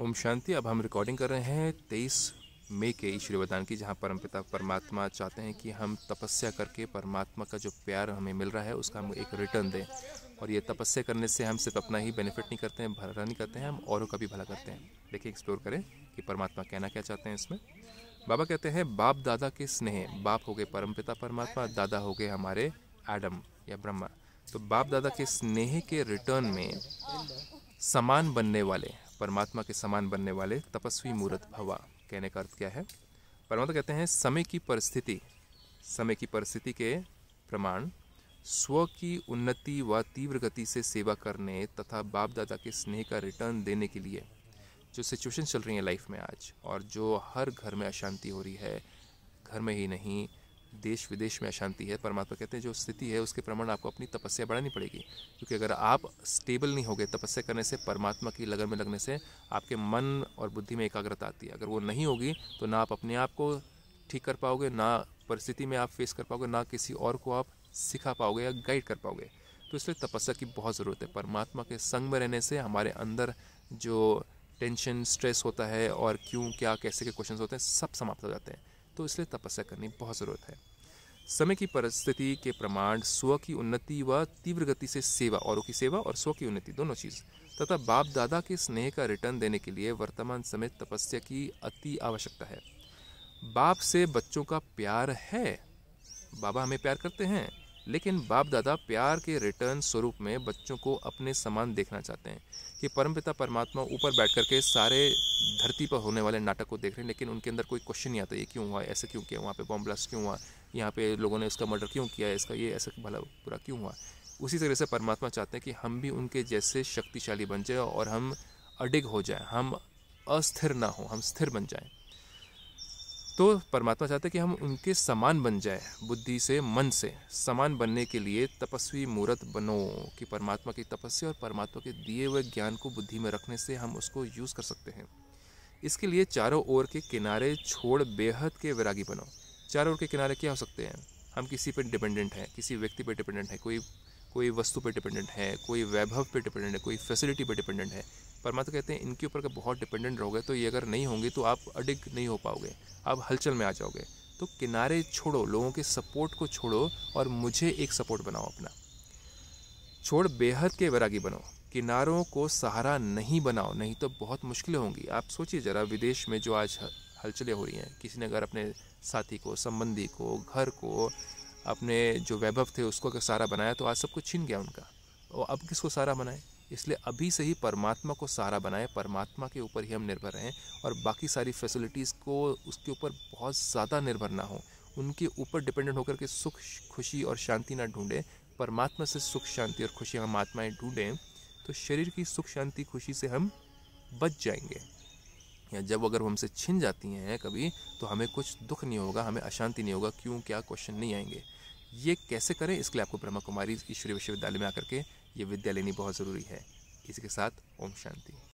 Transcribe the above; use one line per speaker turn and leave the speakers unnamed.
ओम शांति अब हम रिकॉर्डिंग कर रहे हैं तेईस मई के ईश्वरी वरदान की जहाँ परम पिता परमात्मा चाहते हैं कि हम तपस्या करके परमात्मा का जो प्यार हमें मिल रहा है उसका हम एक रिटर्न दें और ये तपस्या करने से हम सिर्फ अपना ही बेनिफिट नहीं करते हैं भला नहीं करते हैं हम औरों का भी भला करते हैं देखिए एक्सप्लोर करें कि परमात्मा कहना क्या चाहते हैं इसमें बाबा कहते हैं बाप दादा के स्नेह बाप हो गए परम पिता परमात्मा दादा हो गए हमारे एडम या ब्रह्मा तो बाप दादा के स्नेह के रिटर्न में समान बनने वाले परमात्मा के समान बनने वाले तपस्वी मूर्त भवा कहने का अर्थ क्या है परमात्मा कहते हैं समय की परिस्थिति समय की परिस्थिति के प्रमाण स्व की उन्नति व तीव्र गति से सेवा करने तथा बाप दादा के स्नेह का रिटर्न देने के लिए जो सिचुएशन चल रही है लाइफ में आज और जो हर घर में अशांति हो रही है घर में ही नहीं देश विदेश में अशांति है परमात्मा कहते हैं जो स्थिति है उसके प्रमाण आपको अपनी तपस्या बढ़ानी पड़ेगी क्योंकि अगर आप स्टेबल नहीं हो गए तपस्या करने से परमात्मा की लगन में लगने से आपके मन और बुद्धि में एकाग्रता आती है अगर वो नहीं होगी तो ना आप अपने आप को ठीक कर पाओगे ना परिस्थिति में आप फेस कर पाओगे ना किसी और को आप सिखा पाओगे या गाइड कर पाओगे तो इसलिए तपस्या की बहुत ज़रूरत है परमात्मा के संग में रहने से हमारे अंदर जो टेंशन स्ट्रेस होता है और क्यों क्या कैसे के क्वेश्चंस होते हैं सब समाप्त हो जाते हैं तो इसलिए तपस्या करनी बहुत ज़रूरत है समय की परिस्थिति के प्रमाण स्व की उन्नति व तीव्र गति से सेवा औरों की सेवा और स्व की उन्नति दोनों चीज़ तथा बाप दादा के स्नेह का रिटर्न देने के लिए वर्तमान समय तपस्या की अति आवश्यकता है बाप से बच्चों का प्यार है बाबा हमें प्यार करते हैं लेकिन बाप दादा प्यार के रिटर्न स्वरूप में बच्चों को अपने समान देखना चाहते हैं कि परमपिता परमात्मा ऊपर बैठ करके सारे धरती पर होने वाले नाटक को देख रहे हैं लेकिन उनके अंदर कोई क्वेश्चन नहीं आता ये क्यों हुआ ऐसे क्यों किया वहाँ पे बॉम्ब ब्लास्ट क्यों हुआ यहाँ पे लोगों ने इसका मर्डर क्यों किया इसका ये ऐसा भला बुरा क्यों हुआ उसी तरह से परमात्मा चाहते हैं कि हम भी उनके जैसे शक्तिशाली बन जाए और हम अडिग हो जाए हम अस्थिर ना हो हम स्थिर बन जाएँ तो परमात्मा चाहते हैं कि हम उनके समान बन जाए बुद्धि से मन से समान बनने के लिए तपस्वी मूर्त बनो कि परमात्मा की तपस्या और परमात्मा के दिए हुए ज्ञान को बुद्धि में रखने से हम उसको यूज़ कर सकते हैं इसके लिए चारों ओर के किनारे छोड़ बेहद के विरागी बनो चारों ओर के किनारे क्या हो सकते हैं हम किसी पर डिपेंडेंट हैं किसी व्यक्ति पर डिपेंडेंट है कोई कोई वस्तु पे डिपेंडेंट है कोई वैभव पे डिपेंडेंट है कोई फैसिलिटी पे डिपेंडेंट है परमात्मा कहते हैं इनके ऊपर अगर बहुत डिपेंडेंट रहोगे तो ये अगर नहीं होंगे तो आप अडिग नहीं हो पाओगे आप हलचल में आ जाओगे तो किनारे छोड़ो लोगों के सपोर्ट को छोड़ो और मुझे एक सपोर्ट बनाओ अपना छोड़ बेहद के वैरागी बनो किनारों को सहारा नहीं बनाओ नहीं तो बहुत मुश्किलें होंगी आप सोचिए ज़रा विदेश में जो आज हलचलें हो रही हैं किसी ने अगर अपने साथी को संबंधी को घर को अपने जो वैभव थे उसको अगर सहारा बनाया तो आज सब कुछ छीन गया उनका और अब किसको सहारा बनाए इसलिए अभी से ही परमात्मा को सहारा बनाए परमात्मा के ऊपर ही हम निर्भर रहें और बाकी सारी फैसिलिटीज़ को उसके ऊपर बहुत ज़्यादा निर्भर ना हो उनके ऊपर डिपेंडेंट होकर के सुख खुशी और शांति ना ढूंढें परमात्मा से सुख शांति और खुशी हम आत्माएँ ढूंढें तो शरीर की सुख शांति खुशी से हम बच जाएंगे या जब अगर वो हमसे छिन जाती हैं कभी तो हमें कुछ दुख नहीं होगा हमें अशांति नहीं होगा क्यों क्या क्वेश्चन नहीं आएंगे ये कैसे करें इसके लिए आपको ब्रह्मा कुमारी ईश्वरीय विश्वविद्यालय में आकर के ये विद्या लेनी बहुत ज़रूरी है इसी के साथ ओम शांति